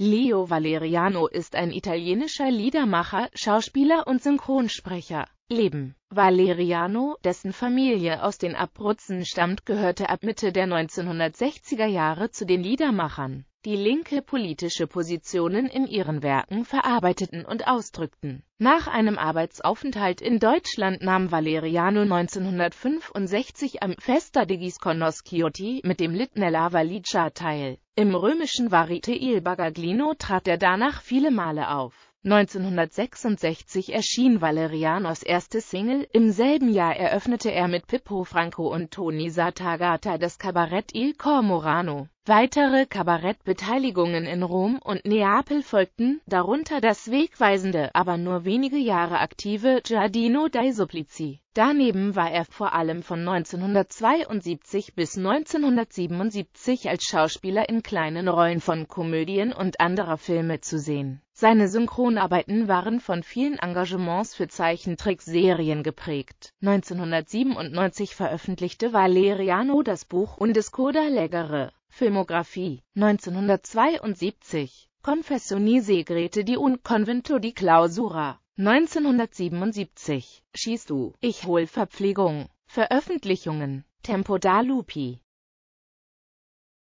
Leo Valeriano ist ein italienischer Liedermacher, Schauspieler und Synchronsprecher. Leben Valeriano, dessen Familie aus den Abruzzen stammt, gehörte ab Mitte der 1960er Jahre zu den Liedermachern die linke politische Positionen in ihren Werken verarbeiteten und ausdrückten. Nach einem Arbeitsaufenthalt in Deutschland nahm Valeriano 1965 am Festa degli Sconosciuti mit dem Lied Nella Valigia teil. Im römischen Varite il Bagaglino trat er danach viele Male auf. 1966 erschien Valerianos erste Single, im selben Jahr eröffnete er mit Pippo Franco und Toni Sattagata das Kabarett Il Cormorano. Weitere Kabarettbeteiligungen in Rom und Neapel folgten, darunter das wegweisende, aber nur wenige Jahre aktive Giardino dei Supplici. Daneben war er vor allem von 1972 bis 1977 als Schauspieler in kleinen Rollen von Komödien und anderer Filme zu sehen. Seine Synchronarbeiten waren von vielen Engagements für Zeichentrickserien geprägt. 1997 veröffentlichte Valeriano das Buch Undescoda Legere, Filmografie. 1972 Confessioni segrete di un convento di clausura. 1977 Schießt du, ich hol Verpflegung. Veröffentlichungen Tempo da Lupi